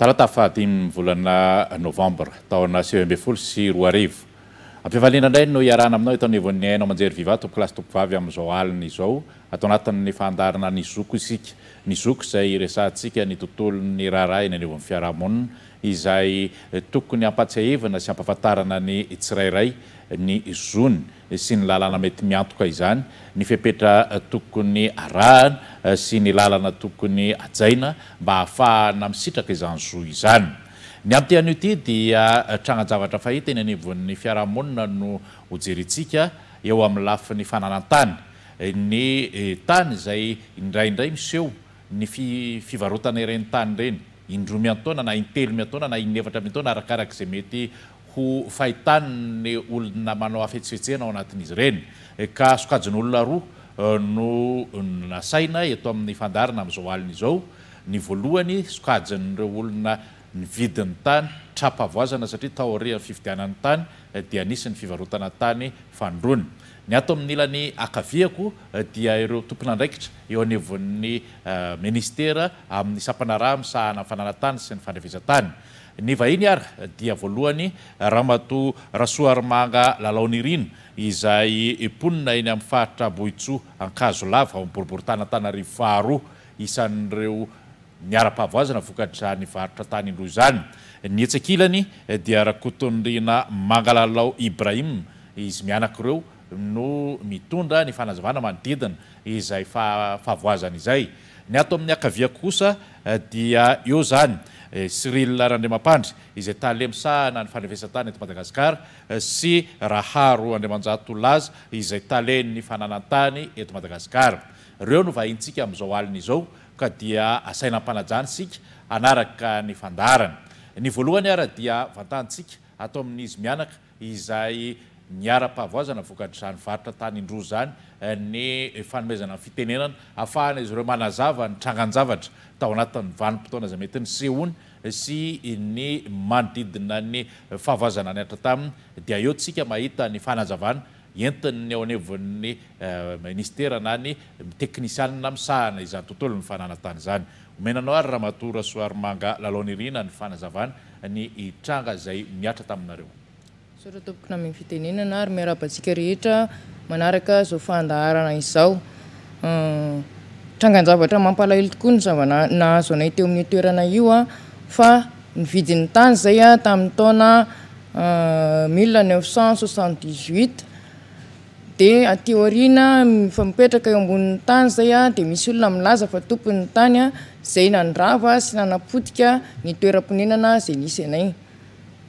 talatafa dimynyvolana novembra taona sevambe folo sy roa arivo ampiavaliana indray no iarahna aminao taonivon'ny hainao amanjery viva toklasy tompovavy am'izao alina izao atao anatinny faandarana ny zoko isika ny zoko zay resantsika ny tontolo ny raharaha iny anivoamn' fiarahamonina izay tokony ampatsihivana sy ampafantarana ny tsirairay ny zony sy ny lalana mety miantoka izany ny fepetra eh, tokony ara eh, sy ny lalana tokony ajaina mba hahafahana misitraka izany zo izany ny amnteanio ity dia eh, tragnajavatra fahita ny anivon'ny fiarahamonina no hojerintsika eo amin'ny lafiny fananantany ny tany zay indrayndray miseho ny fifivarotana ireny tany reny indro miantaona na intelo miatona na inevatra mitoana arakarak' zay mety ho fahitaniny olona manao afetsifetsehna ao anatin'izy ireny e ka sokajinyolona roa e, no nasaina eto amin'ny fandarina amin'izao alina izao ny voalohany sokajinyireo olona ny vidin'ny tany trapavoazana satria taorény fividianany tany e, dia nisy ny fivarotana tany fanondrony ny ato amin'ny ilan'ny akaviako dia ireo tompona andraikitra eo aneovin'ny ministera amin'ny sampanaraha misahana ny fanana tany sy ny fandravezantany ny vahiny ara dia voalohany rahamato rasoarymanga lalao nirino izay ponina iny amin'ny faritra boitsoa ankazo lava boribory tanatanary faro isan'reo niara-pahavoazana vokadra nyvarotra tanyindro zany ny etsakilany dia rakotondrina manga lalao ibrahima izy mianaky reo no mitondra ny fanazavana manodidina izay a-fahavoazany izay ny ato amin'ny akaviako kosa Eh, dia eo zany syrilla eh, randriamampandry izay tale mosahana ny fanefesantany eto madagaskara eh, sy raaharo andriamanjatoolaza izay taleny fananantany eto madagasikara reo no vahintsika amin'izao alina izao ka dia asaina am-panajanysika anaraka ny fandarana ny voalohany ara dia vantantsika atao amin'izy mianaka izay miara-pahavoazana voakadry zany varotra tany indro zany Eh, ny fanomazana y fitenenana ahafahana izy reo manazava nytranganavatra tao anatiny vanimpotoana zay mety ny seony sy ny manodidina ny fahavazana niatra taminy dia eotsika mahita ny fanajavana entinnyovinyministerana eh, ny teknisiana misahana izatontolo ny fananatany zany menanao ary raha matora soarmanga lalahnyrina ny fanaaana ny itranga zay miatra taminareo manaraka zao fandahana izao ehm, tranganjavatra mampalahelo tokoa ny zavananaazo anay teo amin'ny toerana io a fa nividiny tany zay a tamin'ny tana mnus8 dia atiorina fa mipetraka eo ambonin'ny tany zay a dia misy olona milaza fa tompony tany a zay nandrava sy nanapodika ny toeram-pinenana zay nisy anay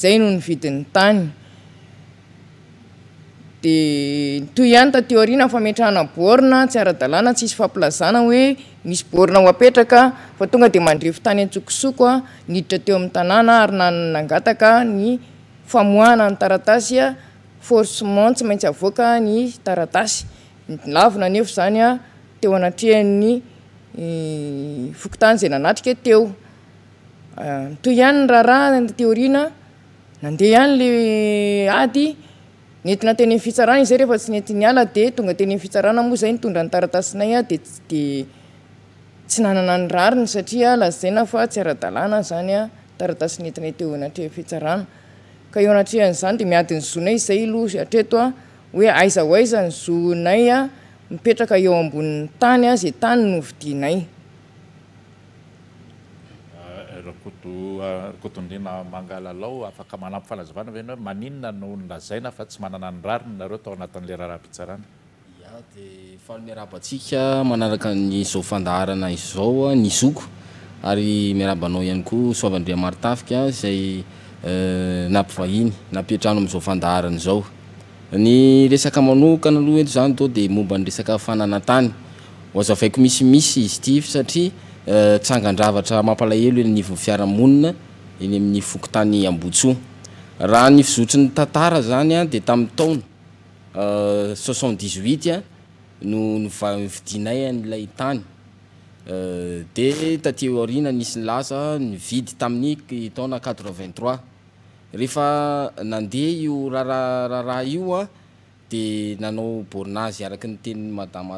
hoynetranaay aadna tsy isy fahampilaana hoe misyanreotany atsokosokiditateoam'ny tannaainananataknyohna nytaratasyforsemen tsy maitsy aoka nytaratayna e anyteoanaanyktany zay nanatrikeany ah, raharaha tateriana nandeha ihany lay ady nentina tenynyfitsarana izay rehefa tsy nentiny ala de tonga tenyfitsarana moa zay ntondra nytaratasinaya ded nyainy aanay eadmiadiny zonay zay aloha aeoa hoe aiza ho aiza ny zonay a mipetraka eo amboni'ny tany azay tany noovidianay Ah, famiarabantsika manaraka nyzao fandaharana iyzao ah, nyoko aymiarabanao ihany ko sovandreamaritafika zay eh, nampivahiny napitrano am'izao fandaharany zao eaokanaaloha eto zany to de momba ny resaka fananatany oazavaiko misimisy sy tive satria heny eh, am'ndsta eh, no vidinay an'lay tanydetatinanis eh, ny lasa nyvidy tamin'nyy taona kevittehefa nandeha io rahra raraha io a de nanao bornazy araky ny teny madama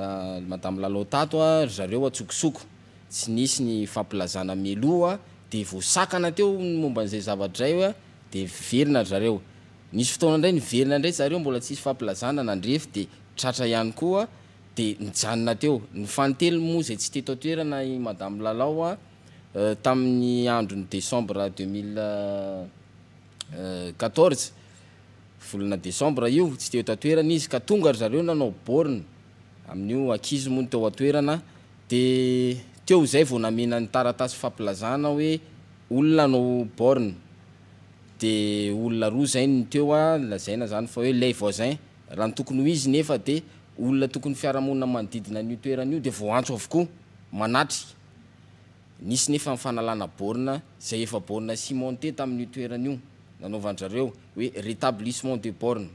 madamy lalao tato a zareo atsokosoko tsy nisy ny fampilazana meloa de ana teo y mobanzay zavaotsisy ampiazana adelmoa zay tsy tet atoerana madam lalaoa euh, tamin'ny androny decembre 2014eeiy euh, kaongareonanaoain'ioaimoan toatoerana d teo zay vao namena ny taratasy fampilazana hoe olona anao borne de olona roa zaiy ny teo a lazaina zany fa hoe lay vozun raha ny tokony ho izy nefa de olona tokony fiarahamonina manodidina n'toeran'io de vo antso avokoa manatry nisy nefa mifanalana borna zay efa borna cimente tamin'nytoeran'io nanaovan-drareo hoe rétablissement de borne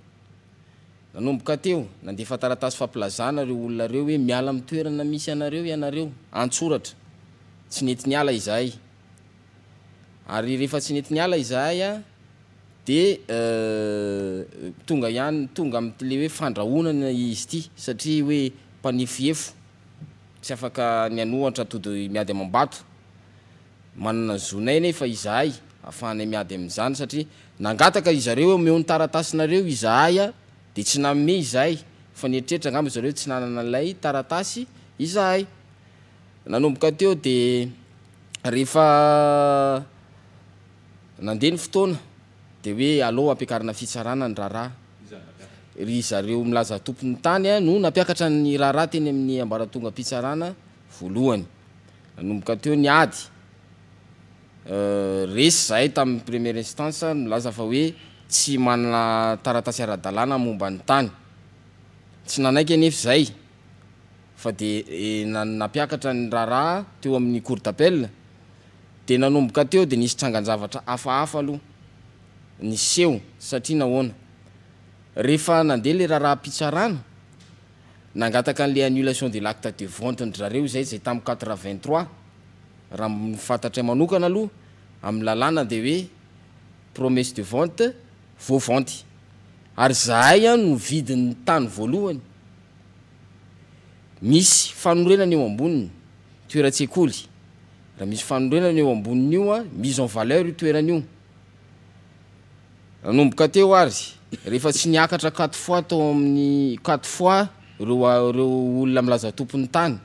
nanombokateo nandefataratasy fampilazanareo olonareo oe miala mtoerana misy anareo anareoonaaytonga euh, amle hoe fandraonany izy ty satria hoe panefeo tsy afaka nyanohatra tody miady ambatmnanazonaynefa izahay afahnay miady am'zany satria azreo mo'ny taratasinareo izahay a itsy name izay fa nieritreritra anamb zareo tsy nanana alay taratasy izahaynanomboka teo dhnandeny fotona de hoe aleoh apiakarana fitsarana ny rahar y zareo milaza tompony tany a no napiakatra ny raharah teny amin'ny abara tonga pitsarana voalohanyanomboka teo niay esy zay tamy premier instance milaza fa oe tsy manna taratasiaradalàna mombanytany yaayaharaateoamin'ny e, cour dapped nsy tanganavatra afaaoheaale annulation de lacte de vente ndrareo zay zay tamin qurevig3i rahamifantatra y manokana aloha ami'y lalàna de hoe promesse de vente voavant ary zahay a noviinn tany voalohaoeeooyeeoyamisy anorenaneoamboninio amis en valeur ioeaooeasy niakatra quatre fois tao amin'ny quatre fois reo reo olona milazatompon'ny tany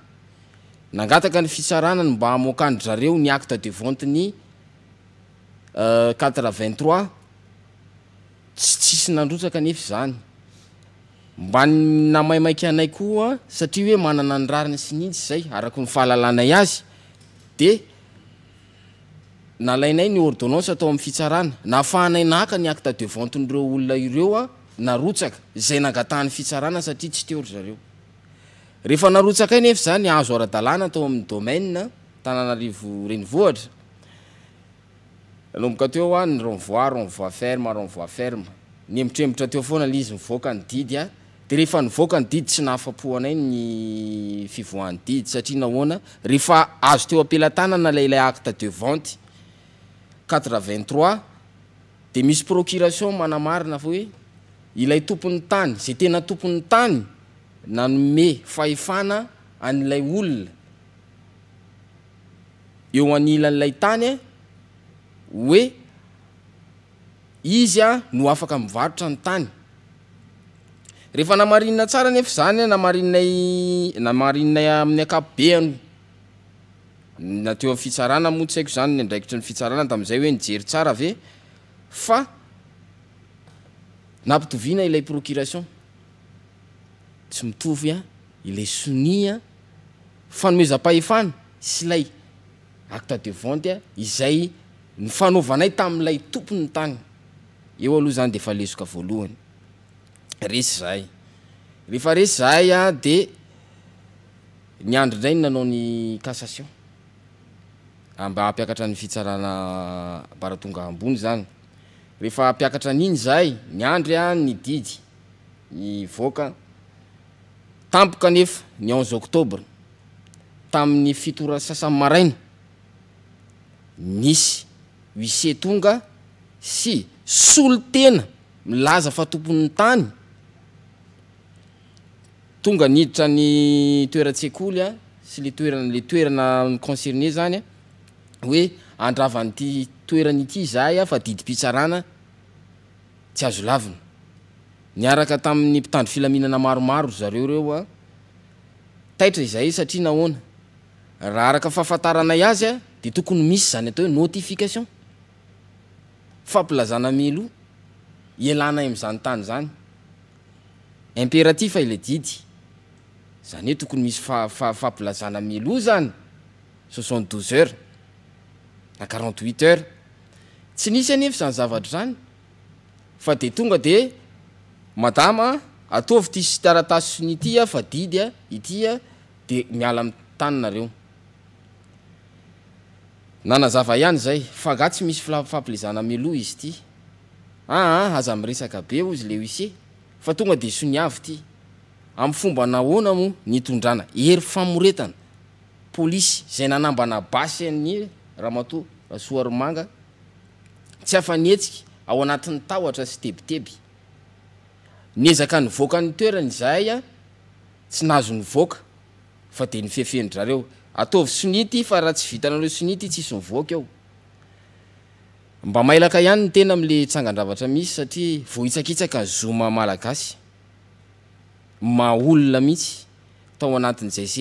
nangataka ny fitsaranany mba amokandry zareo niakatre de vanteny euh, qatre vitts tsy tsisy naroka yeymba namaimaikanay koa satria hoe manana nyrariny si nitsy zay aak nyfhanay aay nyordnance atao amin'ny fitsarana nafahnaynaaka ny aa devantin'reo olona ireo a naoka zay nangatahny fitsarana satria tsy teory zoraàna atao amin'ny domaina tanànarivo renivhatra anomboka teo a ny renvoi renvoi ferme renvoi ferme nyembitrembtra teo foana lizy mivoakany didy a de rehefa nivoaka ny didy tsy nahafapohanai ny fivoany didy satria nahoana rehefa azo teo ampilatanana la ilay acte de vante qev3 de misy procuration manamarina fa hoe ilay tompony tany zay tena tompony tany nanomey faefana an'lay olona eo anila n'lay tany hoe izy a no afaka mivarotra ny tany rehefa namarinina tsara nefa zany namarininay namarininay amin'ny akapobe any nateo ami' fitsarana moitsy haiko zany ndraikitry ny fitsarana tam'izay hoe nijery tsara ave fa nampitoviana ilay procuration tsy mitovy a ilay sonia fa nooeza-pahefana sy ilay acte de vente a izay ny fanaovanay tam'ilay tompony tany eo aloha zany de fa lezoka voalohany resy zayheresy zay a de ni andriindrainy nanao ny kasation amba ah, ampiakatra ny fitsarana baratonga ambony zany rehefa ampiakatra an'iny zay nyandry a ny didy ny voaka tampokanefa ny onze oktobre tamin'ny fitora sasay maraina nisy wise tonga sy solo tena milaza fa tompon'ny tany tonga niditra ny toeratsekoly a sy le toera le toeranayconcerne zany a hoe andravanyty toerany ity zaay a fa didim-pisarana ty azo iaatamin'ny mpitandro filainana maromaro zareo reo aia izay satriaahraha araka fahafantarana azy a de tokony misy zany atao hoe notification fampilazana mlo alanay am''zany tany zany impératif ila didy zany eo tokony misy fafa-fampilazana mloi zany sont douz heures na qarante huit heures tsy nisy any efa zany zavatra zany fa de tonga de madama ataovy ti sy tarataso synytya fa didy a itya de miala am tanynareo nanazava ihany zay fa ga tsy misy fampilizana miloa izy ity aa ah, ah, aza mresaka be zy le wisse fa tonga de soniavy ity amyfomba nahona mo nytondrana ery famoretana polisy zay nanambana basy ny raaagaty afa netikyao anatn'ny tahotra sy tebitebynezaka ny voakany toerany zay a tsy nazo ny voaka fa de nifefendrareo ihitsyoanatn'zay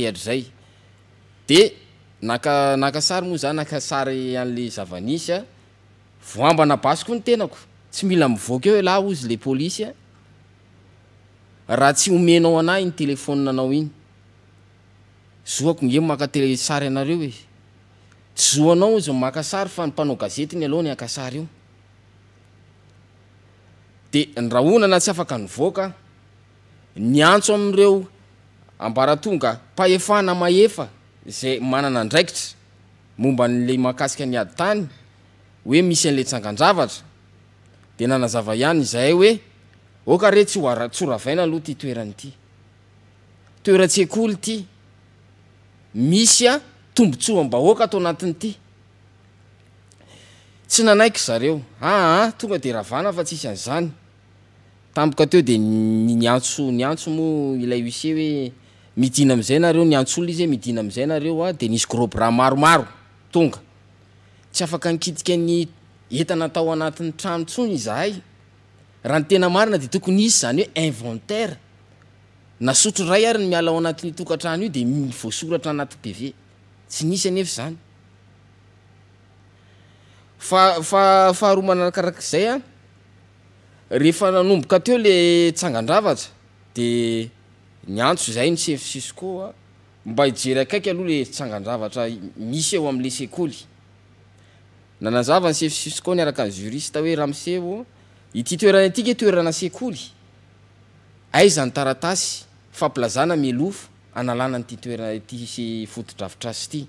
ehatrayde naka naka sary moa za nakasary an'le zavanisy a voambana basikoa ny tenako tsy mila mivoak eo lahy izy le polisya raha tsy enaoanay iny telefôninanao iny zoaoemakatel say anareo etoaozmaasay fa pnaoazeny aohan a anaaoareoaaraonga pahefana maefa zay manana ndraikitry mombanle mahakasika ny ady tany hoe misy an'le tsangandavatra de nanazaa ihany zahay oe okare tsy aa-tsoravaina aloha ty toeranyity toeratsekoly ty misya tombotsoa m-ba oaka atao anatin'ity tsy nanaiky zareo aa ah, ah, tonga de rahavana fa tsisan'zany tampoka teo de niantso niantso moa ilay uise hoe midina am'izay nareo nyantso olo izy e midina am'izay nareo a de nisy grobe ra maromaro tonga tsy afaka nikitika ny etanatao anatin'ny tranotsony zahay raha ny tena marina de tokony isy zany hoe inventaire naorry aryny miala ao anatinnytokatrany io de mivoasoratra anatypv ts hamanaarakayoa tsangadvatra de nyantso zay ny sevsiscoa mba ijeryakaiky aloha le tsangadavatra misy eo amle sekolynysefsisco naraka ny jurist hoe ramse itytoerany tika toerana sekoly aizany taratasy famplazana milofo analana n'tytoera ty hise fotodravitra sy ity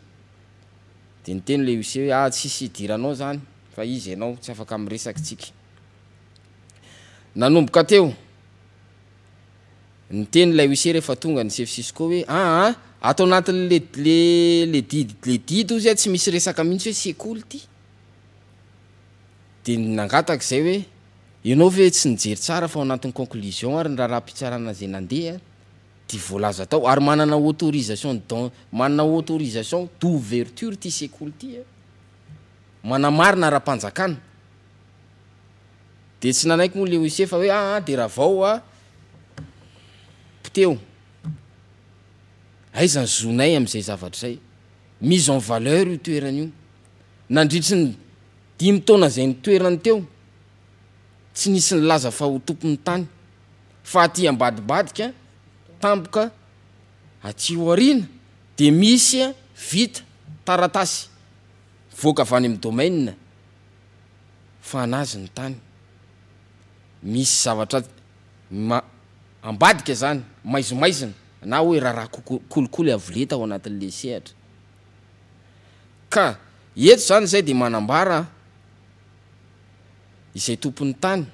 de ny teny le oise hoe a ah, tsisy diranao zany fa izy ainao tsy afaka am'resaky tsika nanomboka teo ny teny le wise rehefa tonga nysefisisykoa hoe aa ah, ah, atao anatin'lele le di le didy i zy a tsy misy resaka mihintsy hoe sekoly ty de nangataky zay hoe ianao ve tsy nijery tsara fa o anatin'ny conclision ary raha rahampitsarana zay nandeha di voalaza atao ary mananaautorisaionmaaauiaiondouverture tseol tna aha-anade tsy nanaiy moale iefa hoe aa ah, de raha aoa ah, eo aizany zonay am'izay zavatry zay mis en valeur io toerany io nandritry ny di mitona zay ntoerany teo tsy nisy ny laza fa ho tompon'ny tany fa aty ambadimbadika tampoka atiho ariana de misy a vita taratasy voaka avany amy dômaina fa nazy ny tany misy zavatra ma ambadika zany maizomaizina na hoe raha raha kookolokoly avoleta ao anatin'ley sehatra ka eto zany zay de manambara izay tompony tany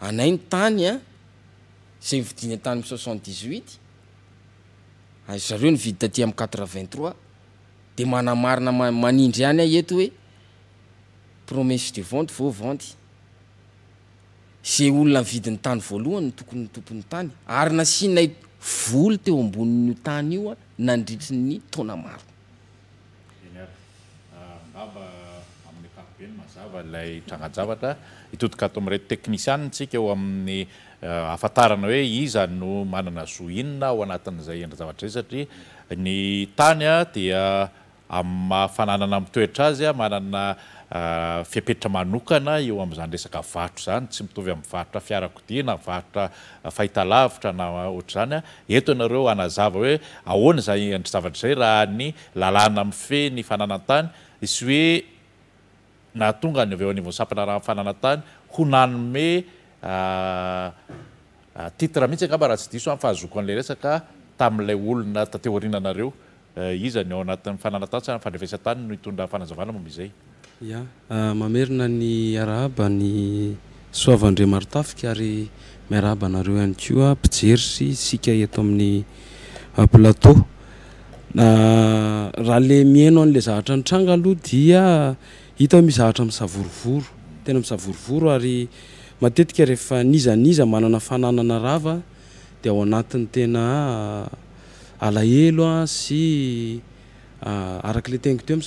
anay ah, ny tany a zay mividiny tany amy soxnt dixhut zareo ny vidy taty am'y quatre vingttrois de manamarina manindry ihany a eto hoe promesse de vante va vante zay olona yvidiny tany voalohany tokony tompony tany ary nasianay voly teo amboninyo tany io a ah, nandritry ny taona maro laytragnajavatraitotika atao aretteknisiantsika eoamin'ny eh, afatarana hoe iza no manana zoinna aoanati'zay endrzavatr zay satrny tany a diaafananana amtoetra azy mananafipeitra eh, anokana eoam'zany resakavatro zany tsy mitovy ami'y vaotra fiarakodina vaotra fahitalavitra na ohatrzany eto ianareo anazava hoe ahoana za etry zavatra zay raha ny lalàna amiy fe ny fananantany izy oe na tonga nyvo anivosapina raha nfananatany honanometitre ah, ah, mihitsy angamba raha tsy diso a fahazoko an'lay resaka tami'lay olona tatehorinanareoizany eh, ao anatifananatny tsfadrefasatany nitondra yfanajavalamomzay amamerina ah, ny arahaba ny soavandreo marotafika ary miarahabanareo ihany koa mpijerisy sika to amin'ny platehale miino anla zahatra ny tanga aloha dia hita ho mi ahatra msavorovoro tena aorr manana fanananaraa de ao anatiny tena ah, alahe ah syae ah, tegngo teo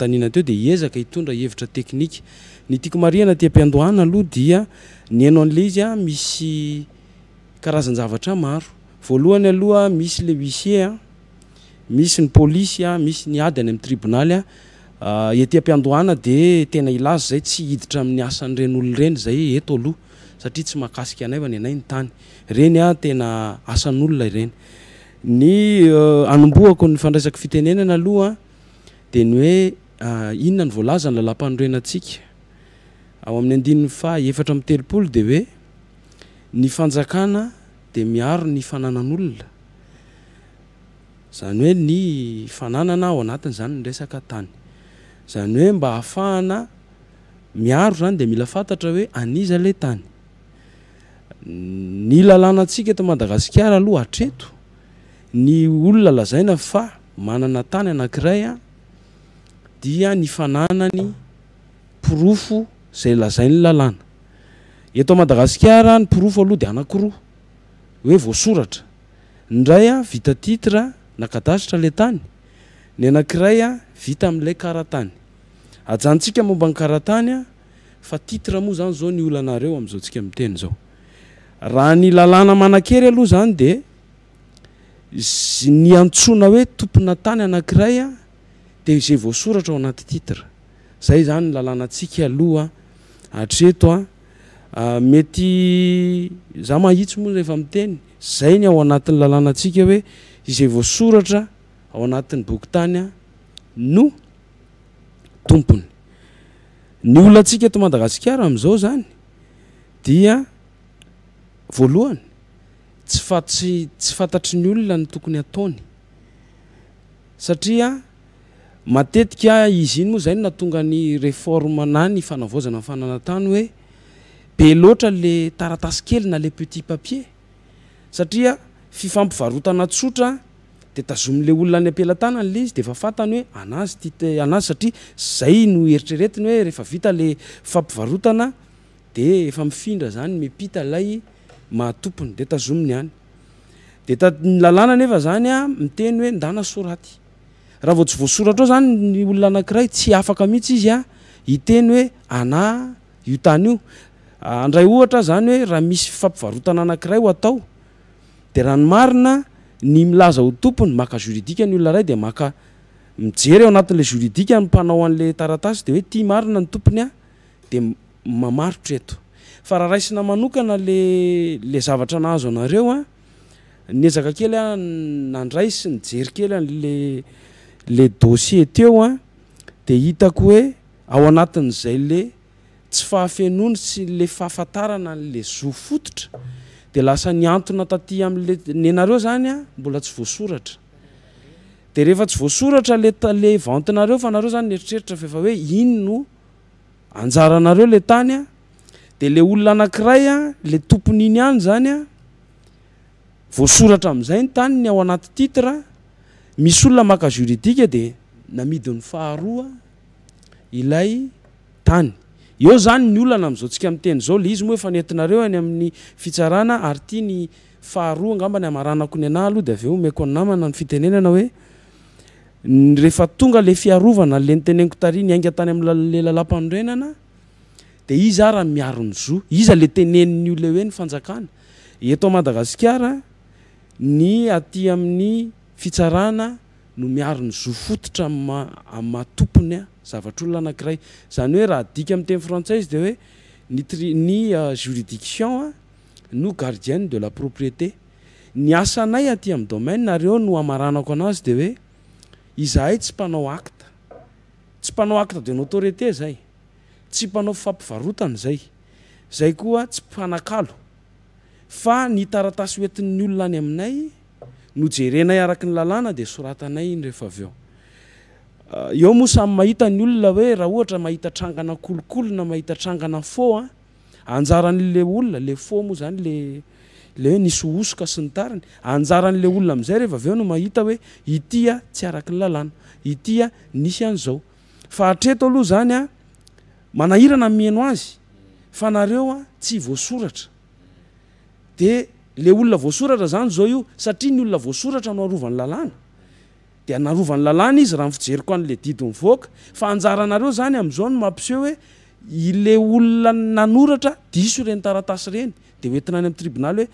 amrrto deeza hitondraheviraeny tao ana tyam-piandoana aloha dia ny enoan'le izy a misy karazan-zavatra maro voalohany alohaa misy le wissiera misy ny pôlisy a misy ny ady any amin'ny tribonaly a ah, tm-piandoana de tenaiaz zay tsyidain'nyanreeytsyoeinona ny ah, ah, volazany lalapanorenasikaao amin'ny na efatra aminny telopolo de hoe ny fanjakana yoey ao aatny zany nyreatany zany hoe mba ahafahana miaro zany de mila fantatra hoe aniza le tany atsika eto madaaikaaaloha areto ny olona aana a manana tany anankiray a dia ny fananany porofoay ny profo aloha de aakio hoe voasoratra ndraya vita titre nakadasitra la tany ny anankiray avita am'la taantsikamomba ny atnya fa titremoa zany zao ny olanaeo amzaontsia te aohan eyaoha any de ny antsona hoe tompona tany anankiray a de izay voasoratra ao anaty titre zay zany n lalnaatsika aloha atretoa Ah, mety zao mahitso moa rehefa miteny zay ny ao anatin'ny lalanantsika hoe izay voasoratra ao anatin'ny bokyntany a ah, no tompony ny ollaantsika eto madagasikara amn'izao zany dia voalohany tsyftsy fantatry ny olona ny tokony ataony satria matetika izy iny moa zay no natonga ny reforme na ny fanavozana anyfanana ntany hoe beloatra le taratasy kely na le petit papier satria fifampivaotanatsotra detanle olona ny apilatananle izy daany hoeaayaay no eritreretiny hoe eaiyaymiteny hoe ndaasoraraha vo tsy voasoratra o zany nyolona anakiray tsy afaka mihitsy izya iteny hoe ana iotany io andray ohatra zany hoe raha misy fampivaotana anakiray o atao de raha nymarina ny milaza ho tompony maka juridikany olona ray de maka miery ao anatn'le juridikanmpnaoanle taratasy de hoe ti marina ny tompony a deaaitr ehloeyaay nyerkely alle dossier teo a de itako hoe ao anatin'zay le tsy hansyle hle zootasa nyonata amleny eo zanymbola tsy voaoralareo zanyeriterir hoeinynoaareole tanyd le olona aayle tompony iny any zany a voasoratraam'izay ny tany ny ao anaty titre misy olona maka juridika de namidiny faharoa ilay tany eo zany ny ollana am'izaontsika m'tenzao le izy moa efa nennaeony amin'ny ary ty ny ahaangambany aaananyaay aohadannoongale faanale ntenekotnyaigtanyamle lala-panndrananaiz aahaiaonzeeoeny aty amin'ny fitsarana nminyofototra amatomponya zavatr olona anakiray zany hoe raha dik am'y teny frantsaise de hoe nytny euh, juridiction a no gardien de la propriété ny asanay aty am' domaine nareonoaaanaoaazydeoeizahay tsy mpanao t tsy mpanao at de nautorité zay tsy mpanao ffampivarotany zay zay koa tsy panakalo fa ny taratasy oentin'ny olona any aminay ynynyoaaho mahitatrangana kolokolona mahita trangana f a anjaran'le olona le fo moa zany l le ho nisy hosoka sy ny tariny anjaranle olona amzay reo no mahita hoe ita tsy araky ny lalànaita nisy anzaotsy aoratra de le olona voasoratra zany zao io satria ny olona voasoratra no arovany lalàna de narovany lalàna izy raha nifijeriko an'le didynivoaka reo zany amzao ampse oaarenayreny de ninany ami'ytribnalyhay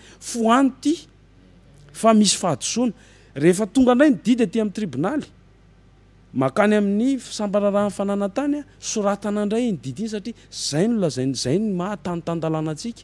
daydiiny satria zay ny la zaynyzayny mahatanytandalana antsika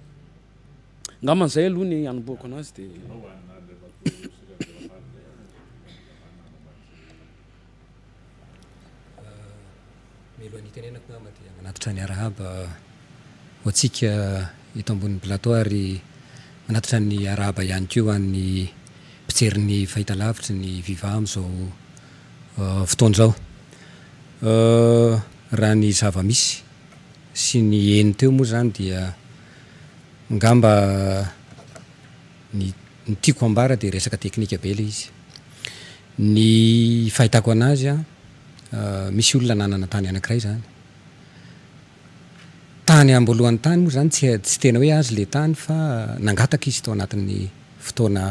nmilohan'ny hitnenakoa ma dea manatotra ny arahaba ho antsika eto ambon'ny platea ary manatotra ny arahaba ihany keo anny pijerin'ny fahitalavitry ny viva amizao fotonzao raha ny zava-misy sy ny eny teo moa zany dia ngambaolona ah, nanana tany anakiray zanytanyamblohan'nytany moa zany tstsy tena hoe azy la tany fa nangataka izy tao anatin'ny fotoana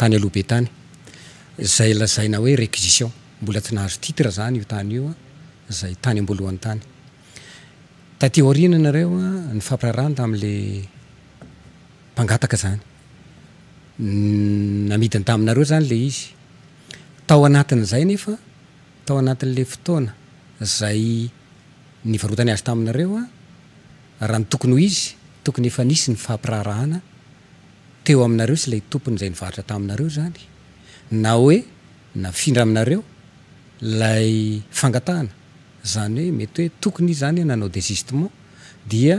tany alobenaoe réisiti mbola tsy nahazo titre zany iotany oazay tay ambolohan'taoa ny fampiraranotami'la pangataka zany namidiny tamnenla inneftao anatin'la fotoana zay ny varotany azy taminareo a raha ny tokony ho izy tokony efa nisy ny fahampiraharahana teo aminareo sy lay tompony zay nivarotra taminareo zany na hoe nafindra aminareo lay fangatana zany hoe mety hoe tokony i zany nanao degistement dia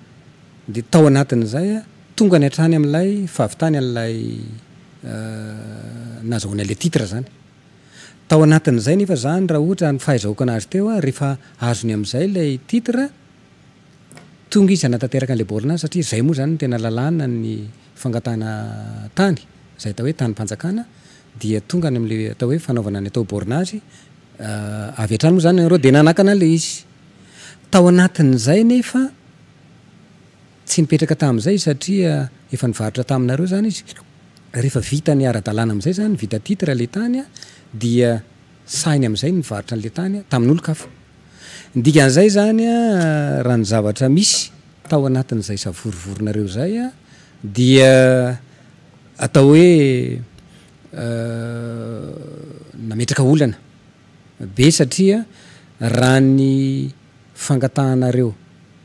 de tao anatin'izay a tonga any antrany amilaytanyalayazhanaal eh, taeazany raha ohatra nyfahzakanazytefa azony amzayayttralzaoa anyenaaayangatanatanyzay ata hoe tanyanakanad tongany amla atao hoe fanaovanany ataoy anatin nefa tsy nipetraka tamin'izay satria efa nivarotra taminareo zany izy rehefa vita nyara-dalàna am'izay zany vita titrela tany a dia sainy am'izay mivarotra n'la tany tamin'olo kafondikan'zay zanya rahany zavatra misy tao anatin'zay savorivoronareo zay a dia atao hoe eh, nametraka olana be satria raany fangatahanareo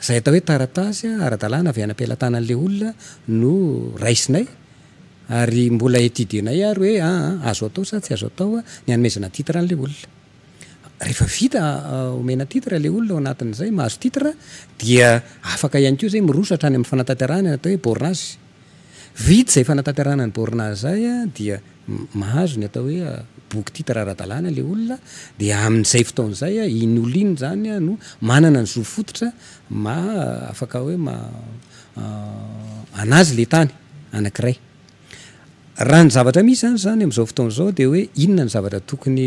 zay atao hoe taratasy aradalàna avy anam-pilatananley olona no raisinay ary mbola tidnay ary hoe ah, ah, azo atao sa tsy azo ataoa ny ameznatitele oaatle olona ah, oanatzay mahazo ttneo zaytany amin'y fnatatrannatohoeaanyza mahazo ny atao hoe ah, boky ity tarara-dalàna le olona di amin'izay foton'izay a ah, iny ol iny zany a ah, no manana ny zoofototra ma afaka hoe ma anazy le tany anakiray raha ny zavatra misy any zany ami'izao fotaon'zao de hoe inona ny zavatra tokony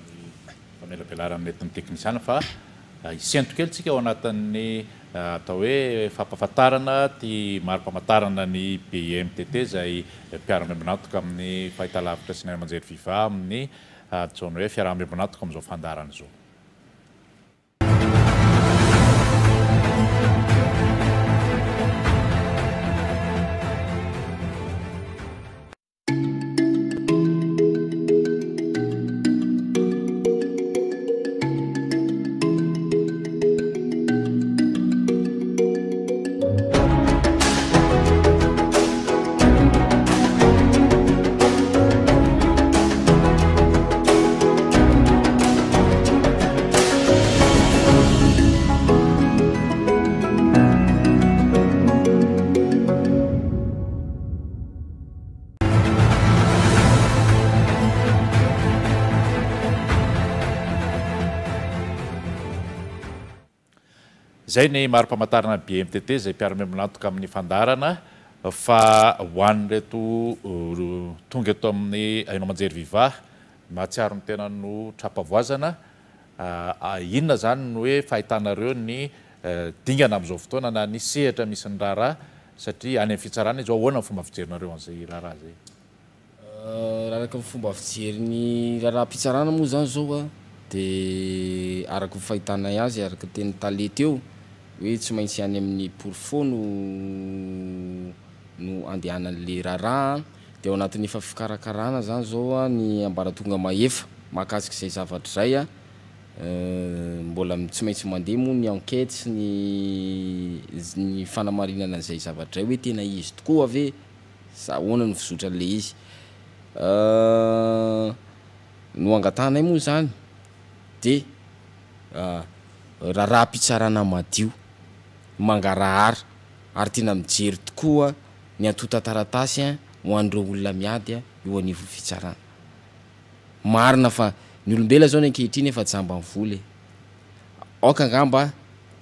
melabelara aminetin'ny teknisiana fa ah, isentokelytsika ao anatin'ny ah, atao hoe fampahafantarana ty maro-pamantarana ny bimtt zay mpiaramby ambinatoka amin'ny fahitalavitra si nay manjery viva amin'ny ah, atsony hoe fiarahamyambinatoka ami'izao fandarany zao zay ny maro-pamantarina bmtte zay mpiarame minatoka amin'ny fandarana fa hoanireto eh, tonga eto amin'ny ainao ma-jery vivaha mahatsiarony tena no trapavoazana ah, ah, inona zany no oe fahitanareo ny eh, dingana am'zao fotoana na nysehatra misy ny raharah satria any am fitsarana izy ahoananfomba fijerinareozahambanyhrhaisrana eh, moa zany zaoa di araka fahitanay azy arakatenytalet eo hoe tsy maintsy iany amin'ny por fo no no andehanan'la rara de ao anatin'ny efa fikarakarana zany zao a ny ambara tonga mahefa mahakazika izay zavatry zay a ehm, mbola tsy maintsy mandeha moa ny anketes nny fanamarinana zay zavatry zay hoe tena izy tokoa aveahoana nofotra nle iya ehm, ah, raharaha mpitsarana maio mangarahara ary tiana mijery tokoa ny atota taratasy a hoan'dreo olona miadyaianiranyoelaaonkehinnambataitra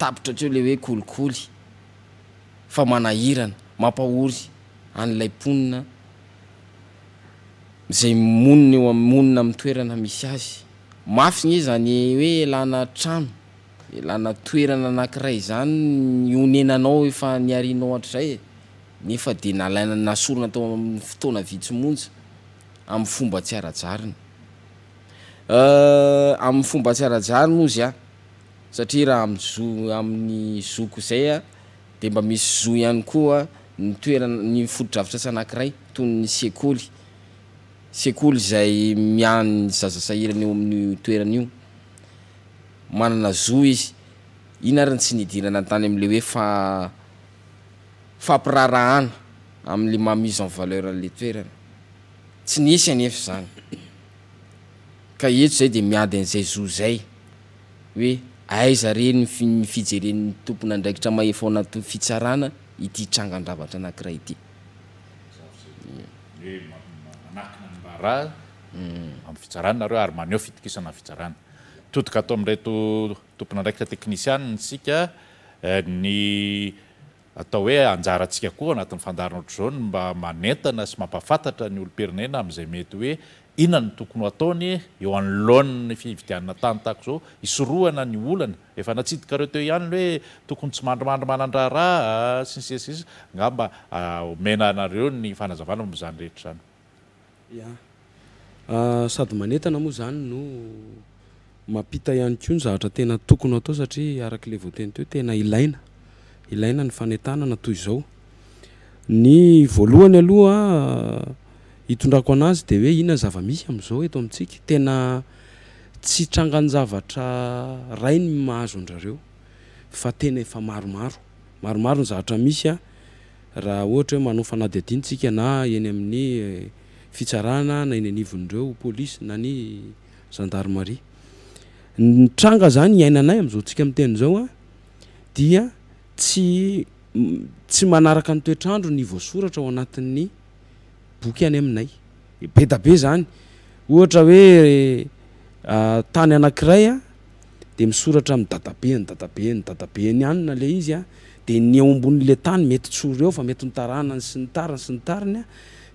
atre o le hoe kolikolyfamanahiranamampahoryanlayozaymo ahoe ano aa anankiray zany nonenanao efa niarinao atraye ndnaaaha eh, ah, amin'ny zoko zay a ah, de mba misy zo ihany koaa ny toerana ny fodidravitra sy anankiray tonyny sekoly sekoly zay mianny zazasahirana eo amin'ny toeran io manana zoo izy ina ryny tsy nidirana tany am'le hoe fafampirarahana am'le mamise en valeurala toerana tsy nisy an efa zany ka eto zay de miady an'izay zoo zay hoe aiza reny imifijereniny tompony andraikitra mahefao anato fitsarana ityhtrangandravatra anankirah ityaeofitianafitarana atao am'dray ttompona andraikia teknisian tsika eh, ny atao hoe anjarantsika koa anatin'ny fandarinahatrzaony mba manentana sy mampafatatra ny olopernena am'zay mety hoe ionany tokony ataony eo anlonny fivitianna tantako zao isoroana ny olana efa natsitikareo teo ihanynoe tokony tsy mandromandromanandrahrahsinssisy ah, ngambaenaanareo ah, ny fnaanamazanyretryenmoa ah, znyno mampita ianyko ny zaatra tena tokony atao satria arakle oten tena tsy tranganzavatra rai ny mahazo andrareo fa tena efa maromaro maromaro ny zaatra misy a raha ohatra hoe manaofanady adintsika na eny amin'ny eh, fitsarana na eny anivonreo polisy na ny zandarmaria nytranga zany iainanay am'izao ntsika m teny zao a dia tsy tsy manaraka ny toetr'andro ny voasoratra ao anatin'ny boky any aminay be dabe zany ohatra hoe eh, ah, tany anankiray a de misoratra mdadabeny dadabenydadabeany anina le izy a de nyombon'la tany mety tsoreo fa mety nitaranany sy nytariny sy ny tarinya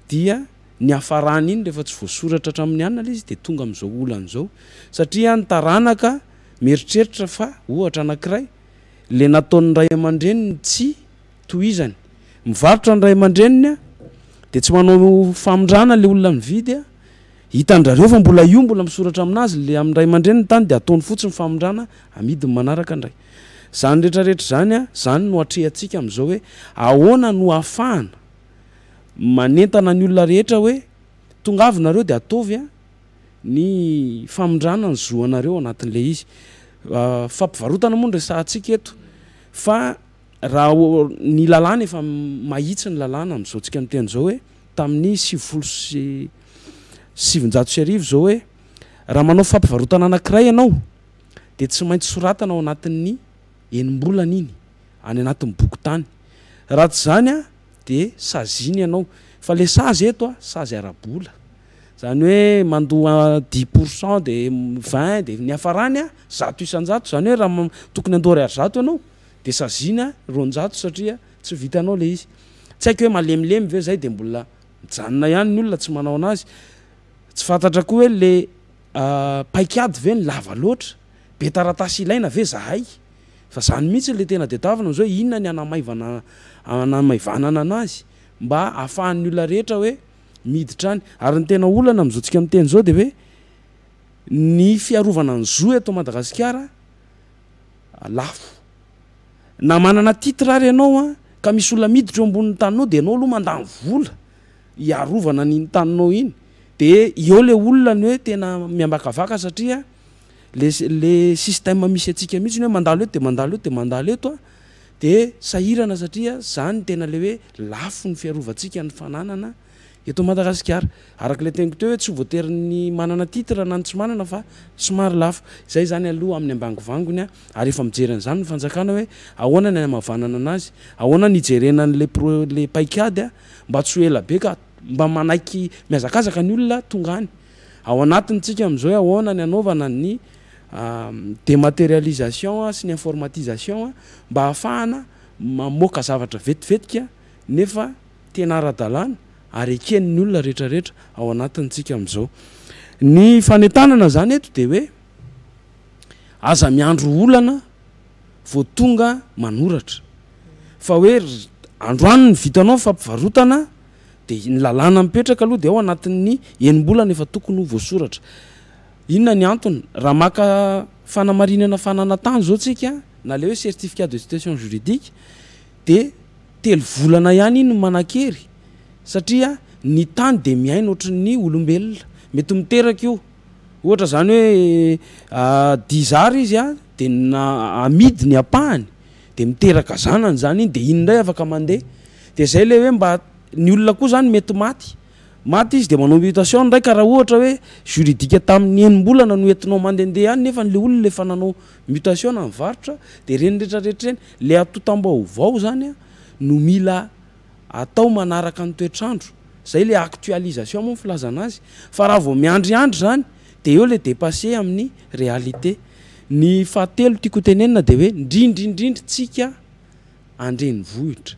dia ny afaranyiny reefa tsy voasoratra hatraminy anna ley izy detonga amzao olanzaosaria ntaranaka meritreritra fa ohatra anakiraye aonare olona yambola isoratra aminazye amray madrenny tany dataony fotsinyfamdranaeyanynoatreatsikaamzao hoe ana no afahana aenana ny olona rehetrahoe tongavinareo de atvy a nymonresaantsika efa rahany lalàna efa mahitsa ny lalàna am'zaontsika ntenzao hoe tamin'ny siolossaaonaomina anakirayianaode tsy maintsy sorna ao anatin'ny enimbolany iny any anatin'ny bokontany raha tsy zany a de sajina ianao fa le saza eto a sazy arabola zany hoe mandoa dix pourcent de vin de ni afarany a zato isanjato zany hoe raha tokony andory ar zato ianao de sazinaa ronjato satria tsy vitanao le izy tsy aiky hoe malemilemy ve zay de mbola mijanona ihany ny olona tsy manao anazy tsy fantatra koa hoe le ah, paikady ve ny lava loatra be taratasy ilaina ve zahay fa zany mihitsyle tena detavina am'zao inona ny anaaianamaivanana an'azy mba afahan'ny ona rehetra hoe miditra any ary ny tena ollana mizaotsika mten zao de hoe ny fnn atoadaaia aka misy olona miditra eo ambonn'ny taninao de anao aloha mandanyvla iaovana nny taninao iny de le olona ny hoe tena miambakavaka satria le le systmmisy atsika mihitsynhoe mandaloetodemandaloeeandaoeantenaleoeafnyfiarasikanynaae tete he ty tenymanantnanytsmananaa yafzay zany aloha amin'ny ambagagonya ary efaijeran'zany nyfanjakanahoe ahoanany mavanana anazy aoananyijerenanlele iada mba eaeamba nayiazaynazaayanay Euh, dématérialisationa sy ny informatisationa mba hahafahana mamoaka zavatra vetivetika nefa tena ara-dalàna arekeniny olona rehetrarehetra ao anatnntsikaam'zao ny ennana zany eto de hoe aza miandro olana votonga manoratra fa hoe andro any ny vitanao nyfampivarotana de ny lalàna mipetraka aloha de ao anatin'ny enimbolana efa tokony ho voasoratra inona ny antony raha maka fanamarinana fanana tany zao tsika na le hoe certificat de situation juridique de telo volana ihany iny manan-kery satria ny tany de miaina ohatra ny olombelona mety miteraka io ohatra zany hoe ah, dizary izy a de na amidy ny apahany de miteraka zanany zany iny de iny ndray afaka mandeha de zay le hoe mba ny olona koa zany mety maty maty izy de manao mutation ndra karaha ohatra hoe juridika tamin'ny enimbolana noentinao mandehndeha any nefa nle olole fananao mutation varotra de renirehetrarehetrreny le atotambaovao zanya no mila atao manaraka ny toetr'andro zay le actualisation moa n filaza an azy fa raha vao miandroandro zany de eo la depassé amin'ny réalité ny fahatelo tiako tenenina de hoe indrindrindrindritsika andrenyvohitra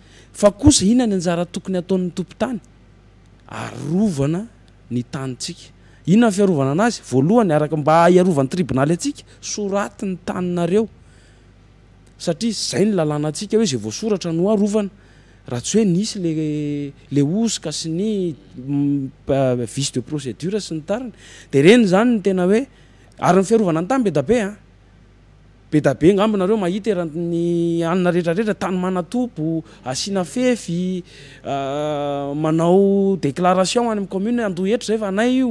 fa kosa ihnona ny anjara tokony ataonnytompo tany arovana ny tanytsika inona ny fiarovana an'azy voalohany arak- mba aiarovany tribinaly atsika soraty ny taninareo satria zay ny lalàna antsika hoe zay voasoratra no arovana raha tsy hoe nisy le le oska sy ny mm, vise de procédure sy ny tariny de reny zany ny tena hoe ary ny fiarovana ny tany be dabea ah. be dabe gabinareo mahit erany aina rehetrarehetra tanymanatopo asina fefy ah, manaodéclarationany amycommune ando etry zay fa anay io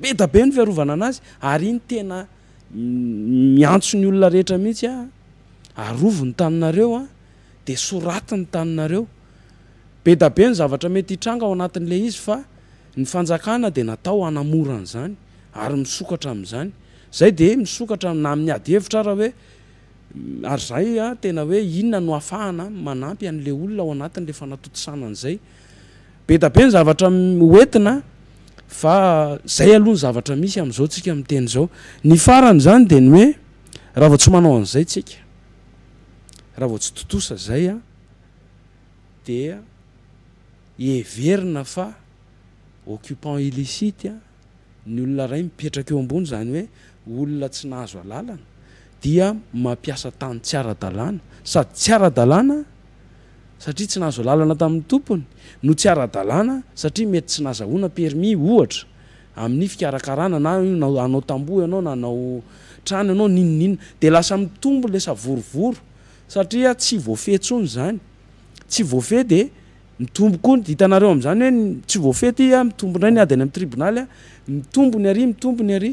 be abe ny fiarovana anazy ary iny tena miantsonyolona reheramihitsyaaoonytanareoadsortiny ah, tannareobe ah, abe ny zavatra mety hitranga ao anatin'le izy fa ny fanjakana de natao anamoranyzany ary misokatra am'zany zay de misokatra na amin'ny ady hevitra raha hoe ary zaya tena hoe inona no afahana manampy an'le olona ao anatin'le fanaotosananzayetabe ny zavatra eiaayaohaisyaoeverinafa occpantiie ny olona ray mipetraka eoambony zany hoe olona t nhazo iamampiasatany tsyaradalànsady tssaia ts nahazonatain'ny tomponyno tsy araàn satria mety tsy nazahoina permi ohatra amin'y fiarkranana anao tabo anao nanaotranoanaoniid mitombolsvorovorosaa tsy afee'ayhosyfe tymimoay ady am'ytrinala mitombony ar mitombony ary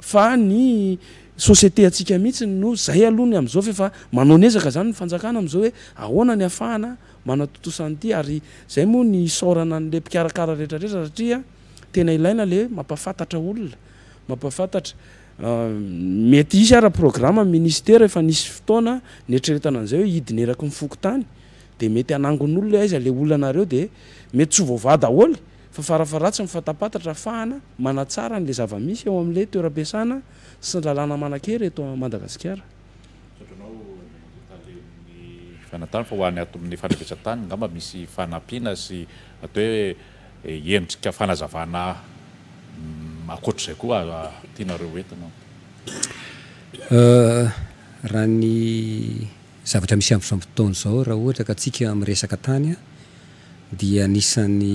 fa ny société atsika mihitsy no zay alohany am'zao ffa manonezaka zany nfanjakan am'zao hoe aona nyafahanamanaosn aryzay oanleerenenmetizy araprogrammeministera efa nisy fotoana neritrretana anizay hoe idineraky nifokytany de mety anagon'olo izle olnaanareo de mety syvoadaoly fafarafaratsy mfatapatatra fahana manatsaranla zavamisy ao am'le toeram-piasana sy lalàna manakery etomadagasiaambmis syat hotaaraha ny zavatra misy amfaton zao raha ohatr ka tsika ami'resaka tany a dia nisan'ny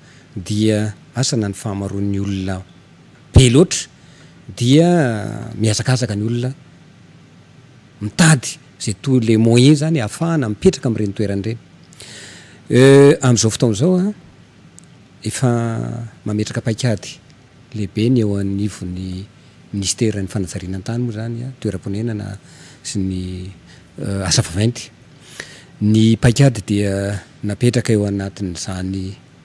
dia asa na ny fahmaroan'ny olona be loatr dia ah, miazakazaka ny olona mitady zay tous les moyen zany afahana mipetraka ami'ireny toeranreny eh, am'izao foton'zaoefmaerkpaalehibe ah, ny eo an'nivon'nymniseny fanaarinantany moa zanynasda eoanatn'zany ah,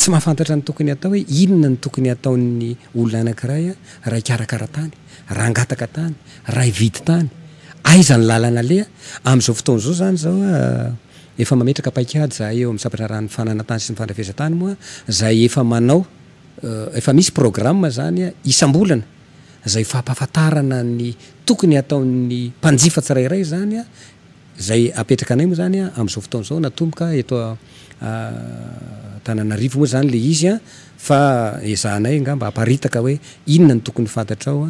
tsy mahafantatra ny tokony atao hoe inona ny tokony ataony olona anakiraya raha ikarakara tany rahaangataka tanyomaaahanfananatany sy ifandrafeza tany moayefa manaoefa eh, misy prora zany iaboayfamaoayaetraka nay moa zany amnizao foton'zao natomboka etoa tananarimoa zany le izy a fa nay nga mba hamparitaka hoe inona ny tokony fantatr ao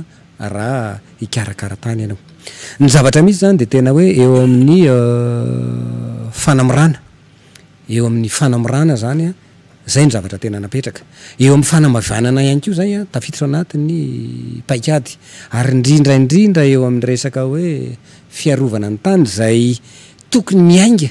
ayhidazanya yzatenaa eo amin'ny fanamavanana ianyko zaya tafitotro anatiny paikady ary indrindraindrindra eo amin'ny resaka hoe fiarovana ny tany zay tokony miainga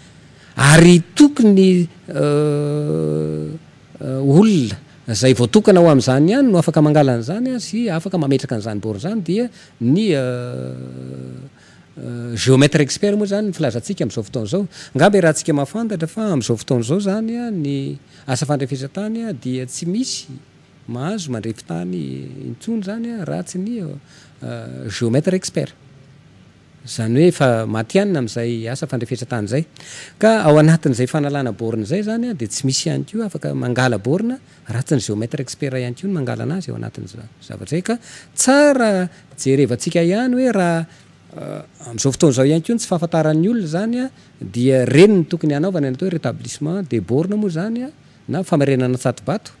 ary tokony euh, euh, olona zay voatokana ao amn'izany ihany no afaka mangalan'zany a sy afaka mametraka an'izany bor zany dia ny euh, géometre expert moa zany nfilaza e antsika am'izao fotaon'zao ngambe raha ntsika mahafantadra fa am'zao fotaon'zao zany a ny asafandrefezantany a dia tsy misy mahazo mandrefi tany intsony zany a ra tsy ny géometre expert nyaazay zande tsy misy any ko afaka magalabôrnera tsny éometreexper anyko nymaalaaazy aaayhoe raha eh, amzao fotonzao iany ko ny tsy fahafataran'ny olona zanya dia reniny tokony anaovana anatao hoe rétablissement de bôre moa zany na faaenasatbato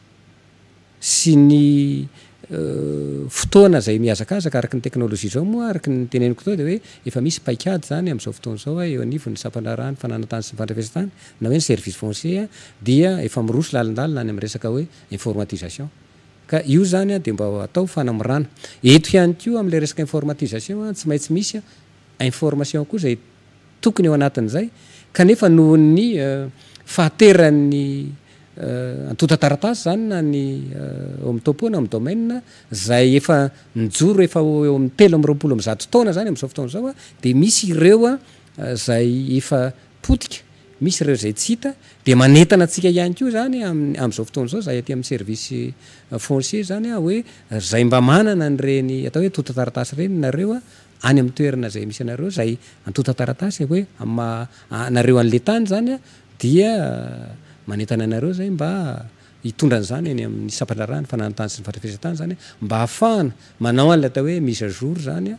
sy ny euh, fotana zay miazakazaka araka ny teknôloi zaomoa araky ntenenikot deoe efa misy paikad zany amzao fotoanzao a ah, eoanivony sapanarany fananatany sy y fandrafesatany na hoe ny service fonciea dia efa miroso lalilalinany am' resaka hoe informatiatiomboal ah, resakiotsyaitsysy Eh, antotataratasy zany any eh, omtopona eh, am domai zay eoroefatelo amroapolo amzat ftona zany amzao ftonzaoakianyko zany amzao fotonzao zay aty am'ny servicefoncier zanyoe zay mba manananreny ato hoe atotataratasy reny nareoany amytoernzay misy aaeoayaotataratasy ahoenareo anle tany zanya dia manentany anareo zay mba hitondranyzany any amin'ny sapadra rany fanantany sy ny fatrafirisatany zany mba hahafahana manao an'lay ata hoe mis a jour zanya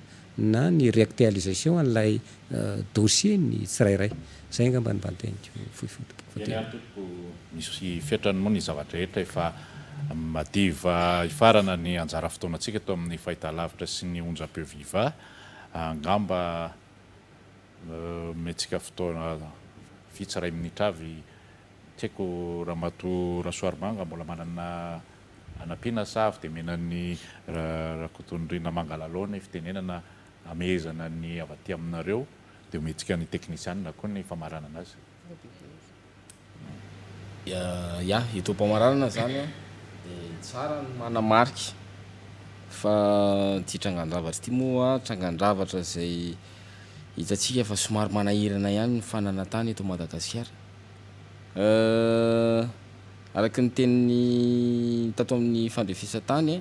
na ny rectéalisation an'lay euh, dossier ny tsirairay zay angamba nivantehnyko foifotmisy fetrany moany zavatraetravifrana ny anjara fotoanatsika to amin'ny fahitalavitra sy ny onja-pe vivaangamba euh, mentsika fotoana fitsyray minitr avy iko rahaatrhsoarymanga mbolamaaaaan a dmeny ahakoramangalaohan fnna amezana ny aty aminareo demetsik nyteiia naaaazeompaaana zanya ditsra ny manamaiky fa t htrangandravatry ty moaatrangandravatra zay itatsika fa somary manahirana hany fanana tany eto madagasikar Eh, araky ny tenny tatao amin'ny fandrefisantany a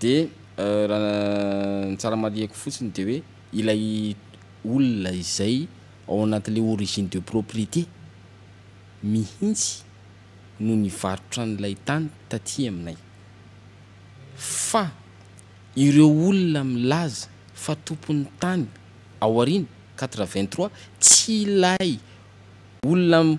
de eh, raha nytsaramariako fotsiny de hoe ilay olona izay ao anati'la origine de propriété mihitsy no nivarotra n'lay tany taty aminay fa ireo olona milaza fa tompony tany aoariny quatre vingt trois tsy ilay olona a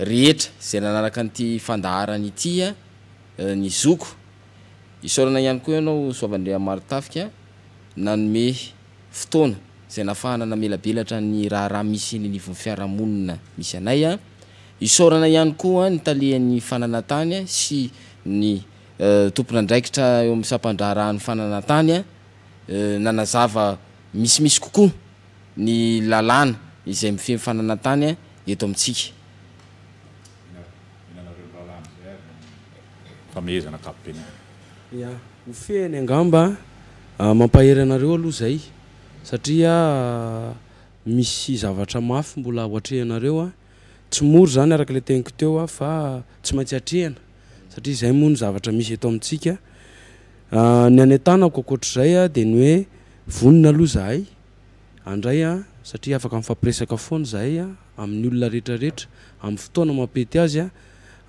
ayanaaka nity fndahaany itya iay eh, kaiaodaoaianzay nafahnanamelabelatra ny raharaha misy ny alivn'nyfiarahaonmisy anaya eh. iay koa nny fananantanya eh, sy ny tompona andraikitra eo amiysampandrarahan'ny fananantany aaazamisimisy kokoa ny lalàna izay mifefananantanya eto amintsika mezanakapenhmisy ah, ah, zavatra mafy mbola oatrehareoa tsy mory zany arak la tegniko teo a fa tsy maintsy atrehna sariaayiaa afa mfampiresaka foany zahaya amin'ny olona retrarehtra amin'ny fotoana mampety azy a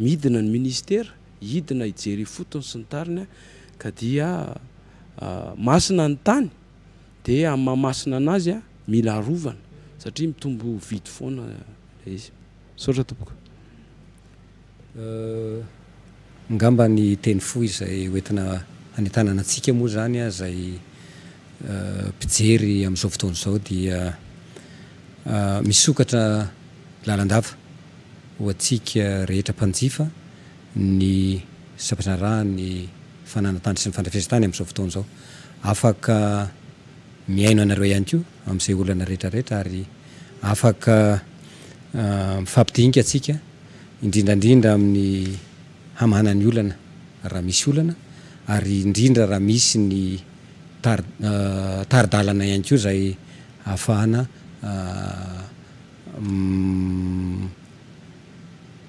mihidina ny ministera hidina hijery fotony sy ny tariny a ka dia ah, masina ny tany dia am'mahamasina an'azy a mila arovana satria mitombo vidy foana aizy sotra topoka eh, ngamba ny teny fo izy zay hoentina anytanana antsika moa zany a zay eh, mpijery am'izao fotony zao dia eh, misokatra lalandava o antsika rehetra mpanjifa ny sapazarah ny fananatandy sy ny fandrafezatany amin'izao fotaon zao afaka miaino anareo ihany ko ami'izay olana reeraeeraiddrindraamin'ny ah, hamhnany olana raha misy olana ary indrindra raha misy ny taridalana ah, ihany ko zay afahana ah, mm,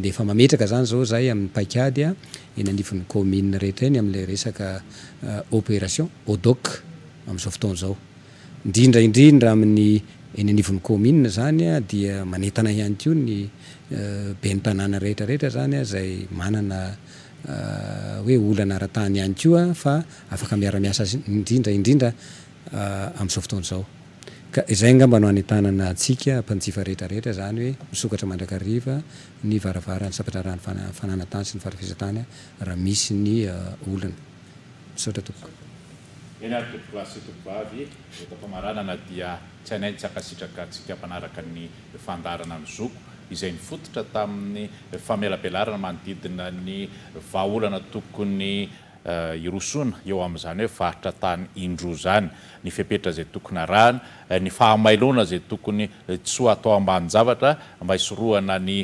defa mametraka zany zao zay amin'ny pakadya enanivon'ny commu rehetra iny amley resaka euh, opération adoc am'zao foton'zao indrindraindrindra amin'ny enanivon'ny commun zanya dia manentanay ihany ko ny euh, bentanana rehetrarehetra zany zay manana euh, hoe olo anara-tany ihany koa fa afaka miaramiasa az indrindraindrindra am'zao foton'zao ka izayngambano hanytanana antsika ampanjifarehetrarehetra zany hoe misokatra mandrakariva ny varavara ny safatra rany fananatany sy ny farafizantanya raha misy ny uh, olanaaaaana dia tsy anainy tsakasitraka tsika mpanaraka ny fandarana ny zoko izay ny fototra tamin'ny famelapilarana manodidina ny vaaholana tokony Eh, irosoina eo amn'izany hoe faritra tany indro zany nyfepetra zay tokony harahana eh, ny fahamailoana zay tokony eh, tsoa atao ambanyjavatra mba hisorohana ny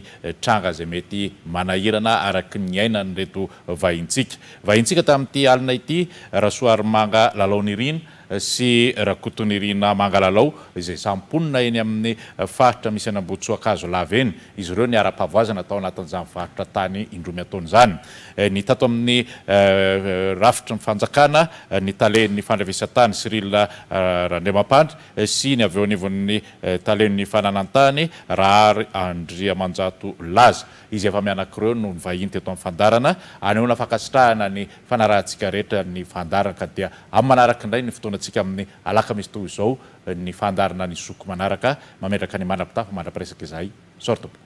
tranga zay mety manahirana araky ny aina ny reto vahintsika vahintsika tamin'ity alina ity rahasoaarimanga lalaonyirina sy rakotonyriana mangalalao izay samponina eny amin'ny eh, faritra misy anambotsoakazo lavy eny izy ireo niara-pavoazana tao anatin'n'izany varotra tany indromy ataony zany eh, ny tato amin'ny eh, rafitry nyfanjakana ny taleny fandravesantany sirila randremampandry sy ny aveo aniovon'ny taleny fananan-tany rahary andria manjato laza izy efa mianakireo no nvahinty to amin'nyfandarana anyo na fakasitrahana ny fanarantsika rehetra ny fandaraka dia amin'ny manaraka indray ny fotoanantsika amin'ny alaka misy toy izao ny fandarana ny soko manaraka mamedraka ny mandra-pitafa mandra-piresaka izaay sort tob